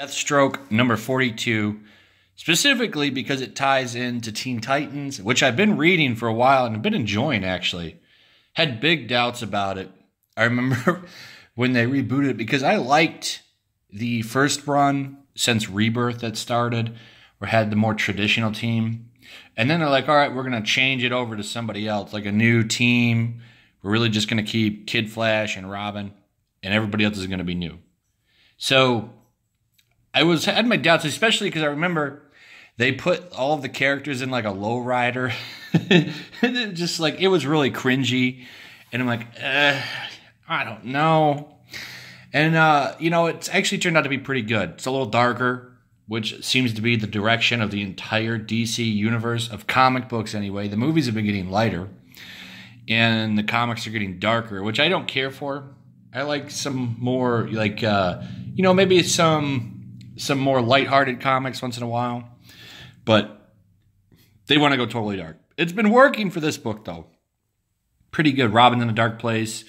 Deathstroke number 42, specifically because it ties into Teen Titans, which I've been reading for a while and I've been enjoying actually. Had big doubts about it. I remember when they rebooted it because I liked the first run since Rebirth that started or had the more traditional team. And then they're like, all right, we're going to change it over to somebody else, like a new team. We're really just going to keep Kid Flash and Robin, and everybody else is going to be new. So I was had my doubts, especially because I remember they put all of the characters in like a lowrider, and just like it was really cringy, and I'm like, uh, I don't know. And uh, you know, it's actually turned out to be pretty good. It's a little darker, which seems to be the direction of the entire DC universe of comic books. Anyway, the movies have been getting lighter, and the comics are getting darker, which I don't care for. I like some more, like uh, you know, maybe some some more lighthearted comics once in a while, but they want to go totally dark. It's been working for this book though. Pretty good. Robin in a dark place.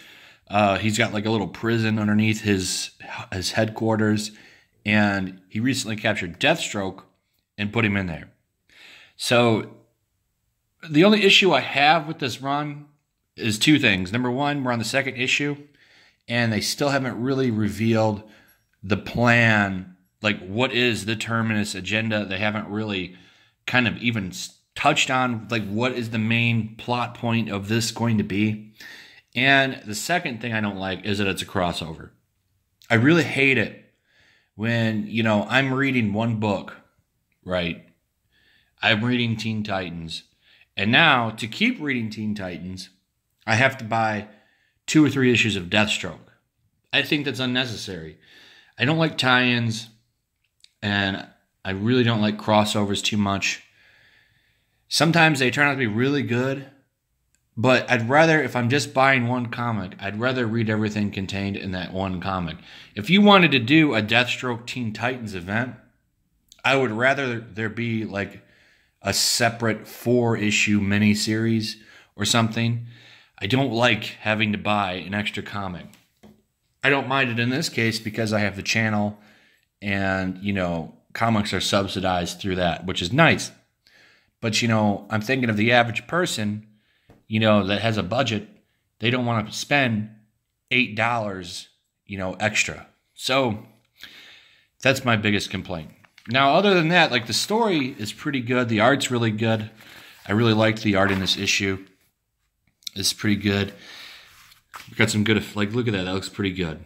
Uh, he's got like a little prison underneath his his headquarters, and he recently captured Deathstroke and put him in there. So the only issue I have with this run is two things. Number one, we're on the second issue, and they still haven't really revealed the plan like what is the terminus agenda they haven't really kind of even touched on like what is the main plot point of this going to be and the second thing i don't like is that it's a crossover i really hate it when you know i'm reading one book right i'm reading teen titans and now to keep reading teen titans i have to buy two or three issues of deathstroke i think that's unnecessary I don't like tie ins and I really don't like crossovers too much. Sometimes they turn out to be really good, but I'd rather, if I'm just buying one comic, I'd rather read everything contained in that one comic. If you wanted to do a Deathstroke Teen Titans event, I would rather there be like a separate four issue miniseries or something. I don't like having to buy an extra comic. I don't mind it in this case because I have the channel and you know comics are subsidized through that, which is nice. But you know, I'm thinking of the average person, you know, that has a budget, they don't want to spend eight dollars, you know, extra. So that's my biggest complaint. Now, other than that, like the story is pretty good. The art's really good. I really liked the art in this issue. It's pretty good. We got some good, like, look at that. That looks pretty good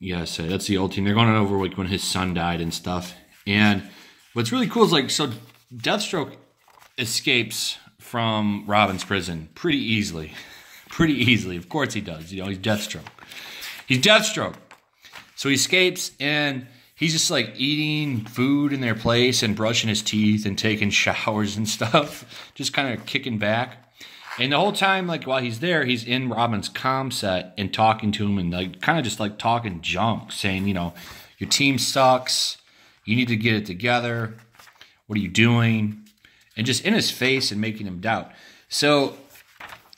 yeah, so that's the old team. They're going over like when his son died and stuff. And what's really cool is like so Deathstroke escapes from Robin's prison pretty easily. pretty easily. Of course he does. You know, he's Deathstroke. He's Deathstroke. So he escapes and he's just like eating food in their place and brushing his teeth and taking showers and stuff. Just kind of kicking back. And the whole time, like while he's there, he's in Robin's com set and talking to him and like kind of just like talking junk, saying, you know, your team sucks. You need to get it together. What are you doing? And just in his face and making him doubt. So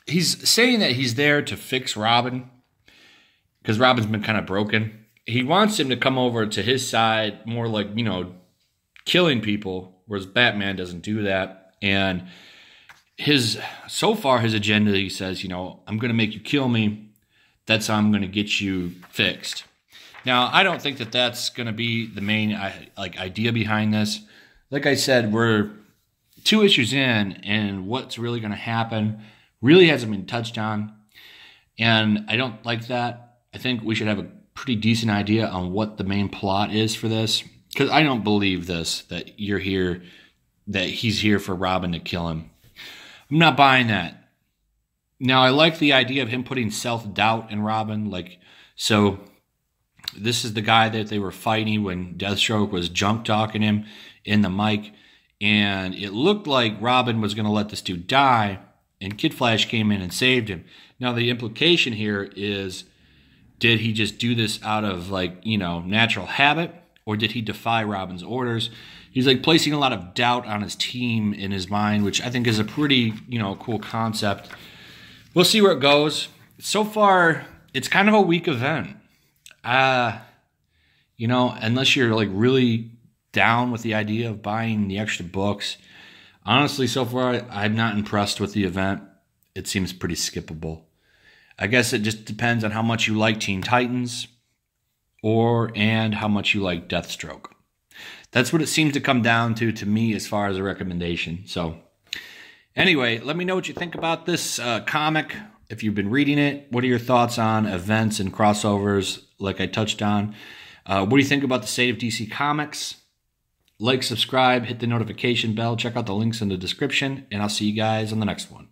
he's saying that he's there to fix Robin because Robin's been kind of broken. He wants him to come over to his side more like, you know, killing people, whereas Batman doesn't do that. And his so far his agenda he says you know i'm going to make you kill me that's how i'm going to get you fixed now i don't think that that's going to be the main like idea behind this like i said we're two issues in and what's really going to happen really hasn't been touched on and i don't like that i think we should have a pretty decent idea on what the main plot is for this because i don't believe this that you're here that he's here for robin to kill him I'm not buying that. Now I like the idea of him putting self doubt in Robin, like so. This is the guy that they were fighting when Deathstroke was junk talking him in the mic, and it looked like Robin was going to let this dude die, and Kid Flash came in and saved him. Now the implication here is, did he just do this out of like you know natural habit? or did he defy Robin's orders? He's like placing a lot of doubt on his team in his mind, which I think is a pretty, you know, cool concept. We'll see where it goes. So far, it's kind of a weak event. Uh, you know, unless you're like really down with the idea of buying the extra books. Honestly, so far, I'm not impressed with the event. It seems pretty skippable. I guess it just depends on how much you like Teen Titans or and how much you like Deathstroke. That's what it seems to come down to to me as far as a recommendation. So, anyway, let me know what you think about this uh, comic. If you've been reading it, what are your thoughts on events and crossovers, like I touched on? Uh, what do you think about the state of DC Comics? Like, subscribe, hit the notification bell, check out the links in the description, and I'll see you guys on the next one.